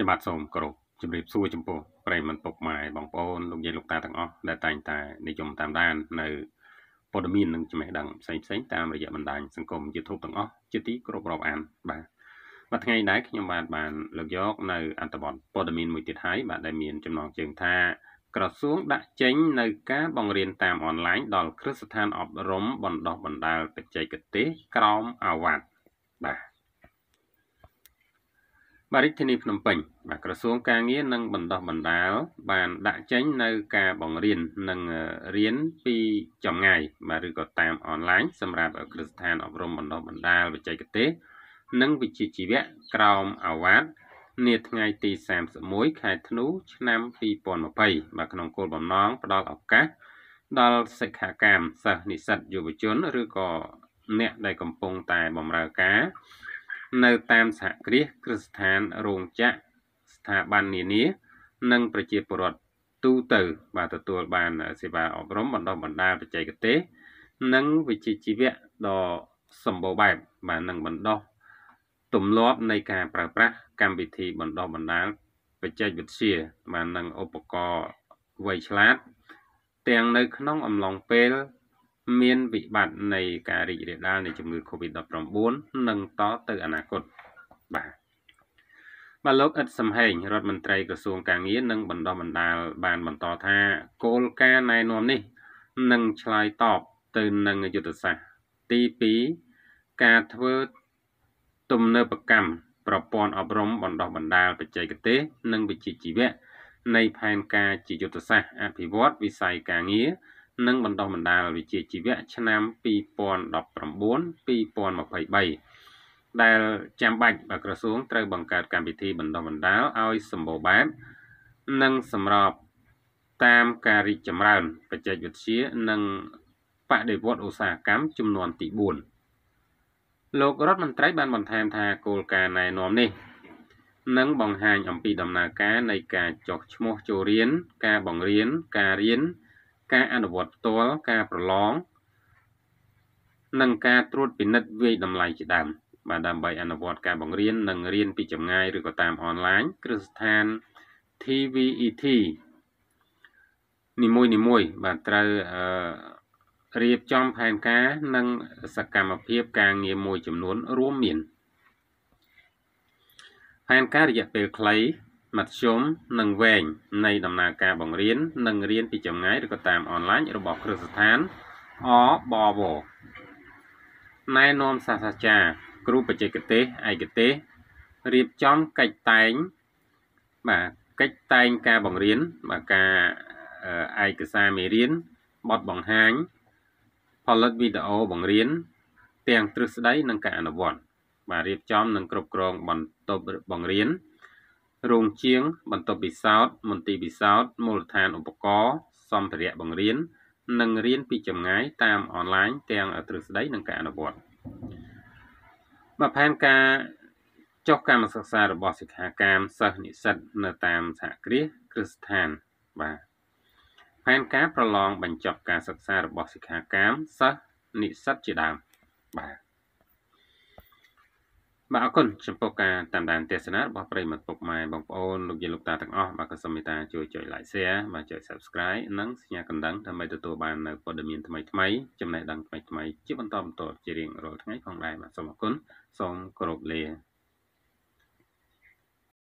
ខ្ញុំបាទសូមគោរពជម្រាបសួរចំពោះប្រិយមិត្តពុកម៉ែបងប្អូនលោកយាយលោកតាទាំងអស់ដែលតែងតែនិយមតាមដាននៅព័ត៌មាននិងចំណេះដឹងផ្សេងផ្សេងតាមរយៈបណ្ដាញសង្គម YouTube ទាំងអស់ជាទីគោរពរាប់អានបាទបាទថ្ងៃនេះខ្ញុំបាទបានលើកយកនៅអត្ថបទព័ត៌មានមួយទៀតហើយបាទដែលមានចំណងជើងថា ក្រសួង ដាក់ចេញនៅការបង្រៀនតាមអនឡាញដល់គ្រឹះស្ថានអប់រំបណ្ដុះបណ្ដាលបច្ចេកទេសក្រោមអាវ៉ាត់បាទបាទរាជធានីភ្នំពេញបាទក្រសួងការងារនិងបណ្ដោះបណ្ដាលបានដាក់ចេញនៅការបង្រៀននិងរៀនពីចម្ងាយបាទឬក៏តាមអនឡាញសម្រាប់គ្រឹះស្ថានអប់រំបណ្ដោះបណ្ដាលវិច្ឆិកទេសនិងវិជ្ជាជីវៈក្រោមអាវ៉ាតនាថ្ងៃ ទី31ខែធ្នូឆ្នាំ2020បាទក្នុងគោលបំណងផ្ដល់ឱកាសដល់សិក្ខាកាមសិស្សនិស្សិតយុវជន ឬក៏អ្នកដែលកំពុងតែបម្រើការនៅតាមសហគ្រាសគ្រឹះស្ថានរោងចក្រស្ថាប័ននានា និង ប្រជាពលរដ្ឋទូទៅ បាទទទួលបានសេវាអប់រំបណ្ដុះបណ្ដាលបច្ចេកទេសនិងវិជ្ជាជីវៈដ៏សម្បូរបែបបាទនឹងបណ្ដុះទម្លាប់នៃការប្រើប្រាស់កម្មវិធីបណ្ដុះបណ្ដាលបច្ចេកវិទ្យាបាទនឹងឧបករណ៍វៃឆ្លាតទាំងនៅក្នុងអំឡុងពេលមានវិបត្តិនៃការរីករាលដាលនៃជំងឺ Covid-19 និងតទៅអនាគតបាទបាទលោកអ៊ិតសំហេងរដ្ឋមន្ត្រីក្រសួងកាងារនិងបណ្ដុំបណ្ដាលបានបន្តថាគោលការណ៍ណែនាំនេះនឹងឆ្លើយតបទៅនឹងយុទ្ធសាស្ត្រទី2ការធ្វើ ទំនើបកម្មប្រព័ន្ធអប់រំបណ្ដុះបណ្ដាលបច្ចេកទេសនិងវិជ្ជាជីវៈនៃផែនការជាយុទ្ធសាស្ត្រអភិវឌ្ឍវិស័យការងារនិងបណ្ដុះបណ្ដាលវិជ្ជាជីវៈឆ្នាំ2019-2023ដែល ចាំបាច់បើក្រសួងត្រូវបង្កើតកម្មវិធីបណ្ដុះបណ្ដាលឲ្យសម្បូរបែបនិងសម្រប តាមការរីកចម្រើន បច្ចេកវិទ្យានិងបដិវត្តឧស្សាហកម្មចំនួនទី4លោករដ្ឋមន្ត្រីបានបន្ថែមថាគោលការណ៍ណែនាំនេះនឹងបង្ហាញអំពីដំណើរការ នៃការចុះឈ្មោះចូលរៀនការបង្រៀនការរៀនការអនុវត្តផ្ទាល់ការប្រឡងនិងការត្រួត ពិនិត្យវាយតម្លៃជាដើមបាទដើម្បីអនុវត្តការបង្រៀននិងរៀនពីចម្ងាយឬក៏តាមអនឡាញគ្រឹះស្ថាន TVET នីមួយនីមួយបាទត្រូវអឺរៀបចំផែនការ និងសកម្មភាពការងារមួយចំនួនរួមមានផែនការរយៈពេលខ្លីមធ្យមនិងវែងនៃដំណើរការបង្រៀននិងរៀនពីចម្ងាយឬក៏តាមអនឡាញរបស់គ្រឹះស្ថានអបវណែនាំសាស្ត្រាចារ្យគ្រូបច្ចេកទេសឯកទេសរៀបចំកិច្ចតែងបាទកិច្ចតែងការបង្រៀនបាទការឯកសារមេរៀនបទបង្ហាញផលិតវីដេអូបង្រៀនទាំងទ្រឹស្ដីនិងការអនុវត្តបាទរៀបចំនិងគ្រប់គ្រងបន្ទប់បង្រៀនរោងជាងបន្ទប់ពិសោធន៍មន្ទីរពិសោធន៍មូលដ្ឋានឧបករណ៍សម្ភារៈបង្រៀននិងរៀនពីចម្ងាយតាមអនឡាញទាំងទ្រឹស្ដីនិងការអនុវត្តមកផែនការចុះកម្មសិក្សារបស់សិក្ខាកាមសិស្សនិស្សិតនៅតាមសហគ្រាសគ្រឹះស្ថានបាទផែនការប្រឡងបញ្ចប់ការសិក្សារបស់សិក្ខាកាមសិស្សនិស្សិតជាដើមបាទបាទអរគុណចំពោះការតាមដានទស្សនារបស់ប្រិយមិត្តពុកម៉ែបងប្អូនលោកយាយលោកតាទាំងអស់បាទក៏សូមមេត្តាជួយចុច like share បាទចុច subscribe និងសញ្ញាកណ្ដឹងដើម្បីទទួលបាននូវព័ត៌មានថ្មីៗចំណេះដឹងថ្មីៗជាបន្តបន្ទាប់ជារៀងរាល់ថ្ងៃផងដែរបាទសូមអរគុណសូមគោរពលា